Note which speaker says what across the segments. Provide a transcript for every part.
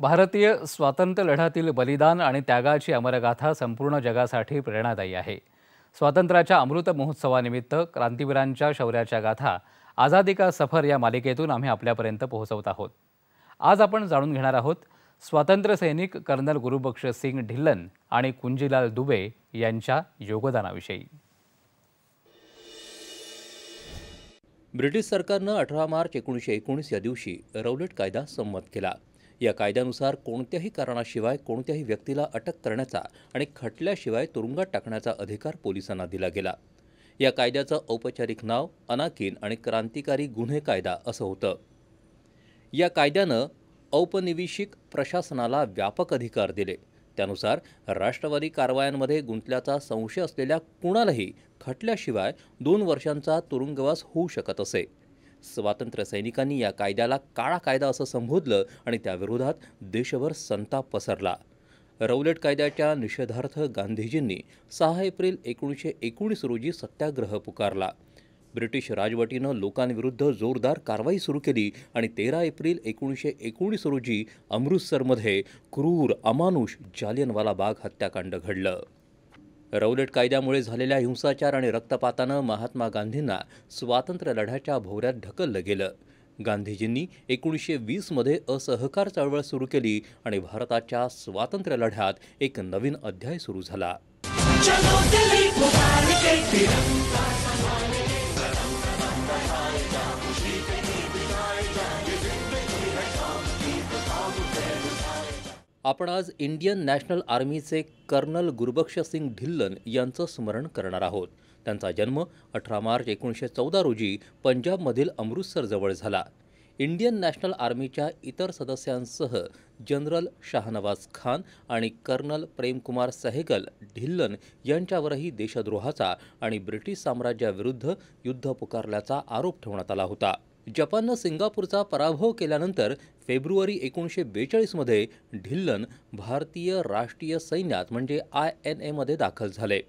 Speaker 1: भारतीय स्वातंत्र्य लढ्यातील बलिदान आणि त्यागाची अमरगाथा संपूर्ण जगासाठी प्रेरणादायी आहे स्वातंत्र्याच्या अमृत महोत्सवानिमित्त क्रांतीवीरांच्या शौर्याच्या गाथा आझादी का सफर या मालिकेतून आम्ही आपल्यापर्यंत पोहोचवत आहोत आज आपण जाणून घेणार आहोत स्वातंत्र्यसैनिक कर्नल गुरुबक्ष सिंग ढिल्लन आणि कुंजीलाल दुबे यांच्या योगदानाविषयी ब्रिटिश सरकारनं अठरा मार्च एकोणीसशे एकोणीस या दिवशी रौलट कायदा संमत केला या कायद्यानुसार कोणत्याही कारणाशिवाय कोणत्याही व्यक्तीला अटक करण्याचा आणि खटल्याशिवाय तुरुंगात टाकण्याचा अधिकार पोलिसांना दिला गेला या कायद्याचं औपचारिक नाव अनाकिन आणि क्रांतिकारी गुन्हे कायदा असं होतं या कायद्यानं औपनिवेशिक प्रशासनाला व्यापक अधिकार दिले त्यानुसार राष्ट्रवादी कारवायांमध्ये गुंतल्याचा संशय असलेल्या कुणालाही खटल्याशिवाय दोन वर्षांचा तुरुंगवास होऊ शकत असे स्वातंत्र्य सैनिकांनी या कायद्याला काळा कायदा असं संबोधलं आणि त्याविरोधात देशभर संताप पसरला रौलेट कायद्याच्या निषेधार्थ गांधीजींनी सहा एप्रिल एकोणीसशे एकोणीस रोजी सत्याग्रह पुकारला ब्रिटिश राजवटीनं लोकांविरुद्ध जोरदार कारवाई सुरू केली आणि तेरा एप्रिल एकोणीसशे एकोणीस रोजी अमृतसरमध्ये क्रूर अमानुष जालियनवाला बाग हत्याकांड घडलं रौलेट कायद्यामुळे झालेल्या हिंसाचार आणि रक्तपातानं महात्मा गांधींना स्वातंत्र्य लढ्याच्या भोवऱ्यात ढकललं गेलं गांधीजींनी एकोणीसशे वीसमध्ये असहकार चळवळ सुरू केली आणि भारताच्या स्वातंत्र्य लढ्यात एक नवीन अध्याय सुरू झाला आपण आज इंडियन नॅशनल आर्मीचे कर्नल गुरबक्ष सिंग ढिल्लन यांचं स्मरण करणार आहोत त्यांचा जन्म अठरा मार्च एकोणीसशे चौदा रोजी पंजाबमधील अमृतसरजवळ झाला इंडियन नॅशनल आर्मीच्या इतर सदस्यांसह जनरल शाहनवाज खान आणि कर्नल प्रेमकुमार सहेगल ढिल्लन यांच्यावरही देशद्रोहाचा आणि ब्रिटिश साम्राज्याविरुद्ध युद्ध पुकारल्याचा आरोप ठेवण्यात आला होता जपाननं सिंगापूरचा पराभव केल्यानंतर फेब्रुवारी एकोणीसशे बेचाळीसमध्ये ढिल्लन भारतीय राष्ट्रीय सैन्यात म्हणजे आय एन एमध्ये दाखल झाले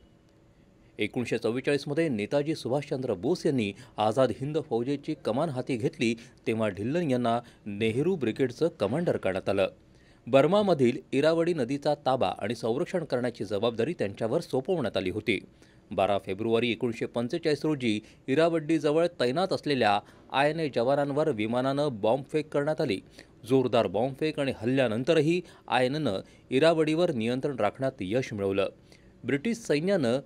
Speaker 1: एकोणीसशे चव्वेचाळीसमध्ये नेताजी सुभाषचंद्र बोस यांनी आझाद हिंद फौजेची कमान हाती घेतली तेव्हा ढिल्लन यांना नेहरू ब्रिगेडचं कमांडर करण्यात आलं बर्मामधील इरावडी नदीचा ताबा आणि संरक्षण करण्याची जबाबदारी त्यांच्यावर सोपवण्यात आली होती बारा फेब्रुवारी एकोणीसशे पंचेचाळीस रोजी इरावड्डीजवळ तैनात असलेल्या आय एन ए जवानांवर विमानानं बॉम्बफेक करण्यात आली जोरदार बॉम्बफेक आणि हल्ल्यानंतरही आय एन एनं इरावडीवर नियंत्रण राखण्यात यश मिळवलं ब्रिटिश सैन्यानं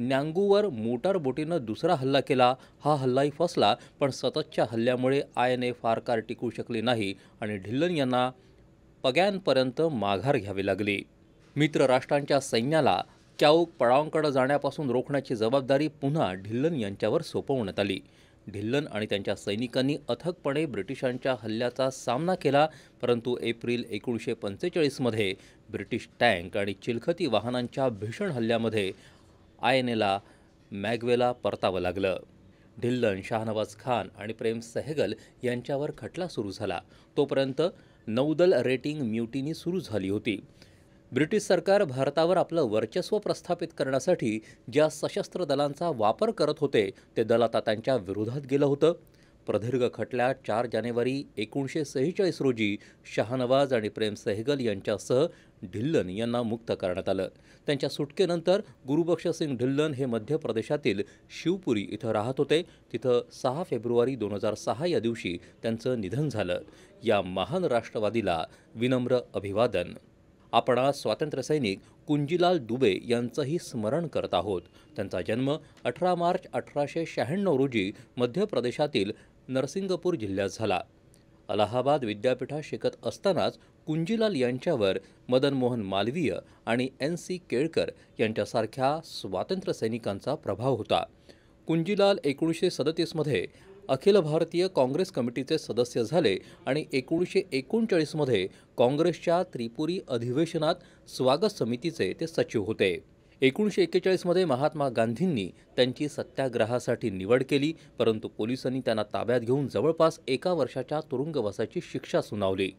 Speaker 1: न्यांगूवर मोटार बोटीनं दुसरा हल्ला केला हा हल्लाही फसला पण सततच्या हल्ल्यामुळे आय एन ए फार काळ टिकू शकली नाही आणि ढिल्लन यांना पग्यांपर्यंत माघार घ्यावी लागली मित्रराष्ट्रांच्या सैन्याला चाऊक पळावांकडे जाण्यापासून रोखण्याची जबाबदारी पुन्हा ढिल्लन यांच्यावर सोपवण्यात आली ढिल्लन आणि त्यांच्या सैनिकांनी अथकपणे ब्रिटिशांच्या हल्ल्याचा सामना केला परंतु एप्रिल एकोणीसशे पंचेचाळीसमध्ये ब्रिटिश टँक आणि चिलखती वाहनांच्या भीषण हल्ल्यामध्ये आय एन एला मॅगवेला परतावं लागलं ढिल्लन शाहनवाज खान आणि प्रेम सहगल यांच्यावर खटला सुरू झाला तोपर्यंत नौदल रेटिंग म्युटीनी सुरू झाली होती ब्रिटिश सरकार भारतावर आपलं वर्चस्व प्रस्थापित करण्यासाठी ज्या सशस्त्र दलांचा वापर करत होते ते दल आता त्यांच्या विरोधात गेलं होतं प्रदीर्घ खटल्यात चार जानेवारी एकोणीसशे सेहेचाळीस रोजी शाहनवाज आणि प्रेम सहगल यांच्यासह ढिल्लन यांना मुक्त करण्यात आलं त्यांच्या सुटकेनंतर गुरुबक्षसिंग ढिल्लन हे मध्य प्रदेशातील शिवपुरी इथं राहत होते तिथं सहा फेब्रुवारी दोन हजार सहा या दिवशी त्यांचं निधन झालं या महान राष्ट्रवादीला विनम्र अभिवादन आपण आज स्वातंत्र्यसैनिक कुंजीलाल दुबे यांचंही स्मरण करत आहोत त्यांचा जन्म अठरा मार्च अठराशे शहाण्णव रोजी मध्य प्रदेशातील नरसिंगपूर जिल्ह्यात झाला अलाहाबाद विद्यापीठात शिकत असतानाच कुंजीलाल यांच्यावर मदन मोहन मालवीय आणि एन सी केळकर यांच्यासारख्या स्वातंत्र्यसैनिकांचा प्रभाव होता कुंजीलाल एकोणीसशे सदतीसमध्ये अखिल भारतीय काँग्रेस कमिटीचे सदस्य झाले आणि एकोणीसशे एकोणचाळीसमध्ये काँग्रेसच्या त्रिपुरी अधिवेशनात स्वागत समितीचे ते सचिव होते एकोणीसशे एक्केचाळीसमध्ये महात्मा गांधींनी त्यांची सत्याग्रहासाठी निवड केली परंतु पोलिसांनी त्यांना ताब्यात घेऊन जवळपास एका वर्षाच्या तुरुंगवासाची शिक्षा सुनावली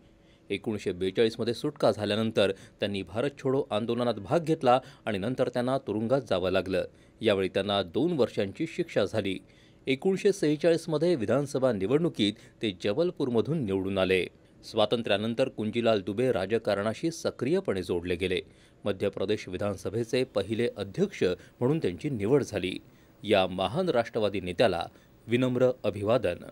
Speaker 1: एकोणीसशे बेचाळीसमध्ये सुटका झाल्यानंतर त्यांनी भारत छोडो आंदोलनात भाग घेतला आणि नंतर त्यांना तुरुंगात जावं लागलं यावेळी त्यांना दोन वर्षांची शिक्षा झाली एकोणीसशे सेहेचाळीसमध्ये विधानसभा निवडणुकीत ते जबलपूरमधून निवडून आले स्वातंत्र्यानंतर कुंजीलाल दुबे राजकारणाशी सक्रियपणे जोडले गेले मध्य प्रदेश विधानसभेचे पहिले अध्यक्ष म्हणून त्यांची निवड झाली या महान राष्ट्रवादी नेत्याला विनम्र अभिवादन